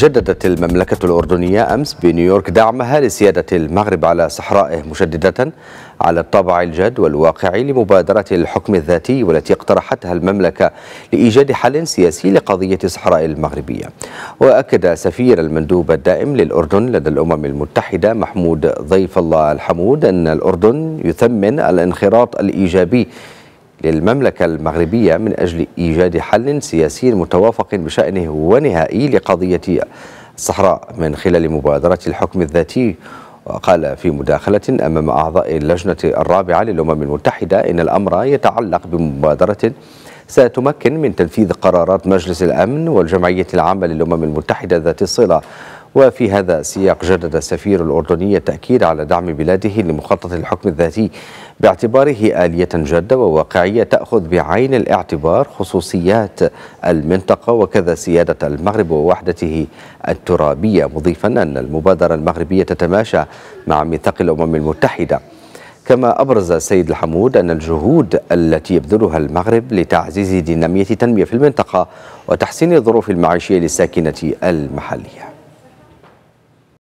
جددت المملكة الأردنية أمس بنيويورك دعمها لسيادة المغرب على صحرائه مشددة على الطابع الجاد والواقعي لمبادرة الحكم الذاتي والتي اقترحتها المملكة لإيجاد حل سياسي لقضية صحراء المغربية وأكد سفير المندوب الدائم للأردن لدى الأمم المتحدة محمود ضيف الله الحمود أن الأردن يثمن الانخراط الإيجابي للمملكة المغربية من أجل إيجاد حل سياسي متوافق بشأنه ونهائي لقضية الصحراء من خلال مبادرة الحكم الذاتي وقال في مداخلة أمام أعضاء اللجنة الرابعة للأمم المتحدة إن الأمر يتعلق بمبادرة ستمكن من تنفيذ قرارات مجلس الأمن والجمعية العامة للأمم المتحدة ذات الصلة وفي هذا السياق جدد السفير الأردني التأكيد على دعم بلاده لمخطط الحكم الذاتي باعتباره آلية جادة وواقعية تأخذ بعين الاعتبار خصوصيات المنطقة وكذا سيادة المغرب ووحدته الترابية مضيفا أن المبادرة المغربية تتماشى مع ميثاق الأمم المتحدة كما أبرز السيد الحمود أن الجهود التي يبذلها المغرب لتعزيز دينامية التنمية في المنطقة وتحسين الظروف المعيشية للساكنة المحلية